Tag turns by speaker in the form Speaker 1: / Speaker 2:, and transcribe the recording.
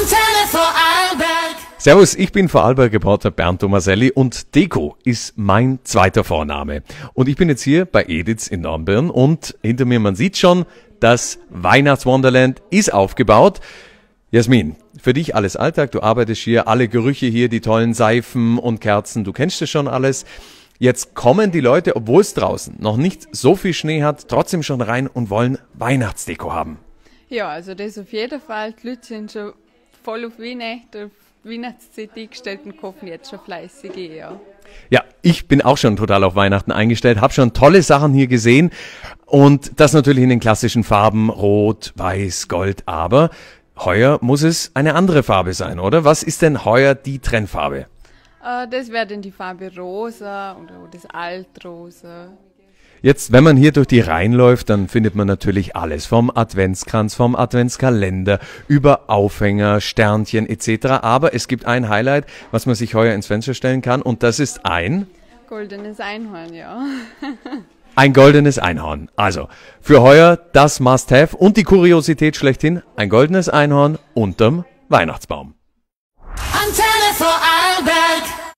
Speaker 1: Antenne Vorarlberg.
Speaker 2: Servus, ich bin Vorarlberg-Reporter Bernd Tomaselli und Deko ist mein zweiter Vorname. Und ich bin jetzt hier bei Ediths in Dornbirn und hinter mir, man sieht schon, das Weihnachtswunderland ist aufgebaut. Jasmin, für dich alles Alltag, du arbeitest hier, alle Gerüche hier, die tollen Seifen und Kerzen, du kennst das schon alles. Jetzt kommen die Leute, obwohl es draußen noch nicht so viel Schnee hat, trotzdem schon rein und wollen Weihnachtsdeko haben.
Speaker 3: Ja, also das auf jeden Fall. Die Leute sind schon voll auf Weihnachten, auf Weihnachtszeit eingestellt und kaufen jetzt schon fleißig eher.
Speaker 2: ja. ich bin auch schon total auf Weihnachten eingestellt, habe schon tolle Sachen hier gesehen und das natürlich in den klassischen Farben Rot, Weiß, Gold, aber heuer muss es eine andere Farbe sein, oder? Was ist denn heuer die Trendfarbe?
Speaker 4: Äh, das wäre dann die Farbe Rosa oder das Altrosa.
Speaker 2: Jetzt, wenn man hier durch die Reihen läuft, dann findet man natürlich alles vom Adventskranz, vom Adventskalender, über Aufhänger, Sternchen etc. Aber es gibt ein Highlight, was man sich heuer ins Fenster stellen kann und das ist ein
Speaker 5: goldenes Einhorn, ja.
Speaker 2: ein goldenes Einhorn. Also, für heuer das Must-Have und die Kuriosität schlechthin, ein goldenes Einhorn unterm Weihnachtsbaum.
Speaker 1: Antenne vor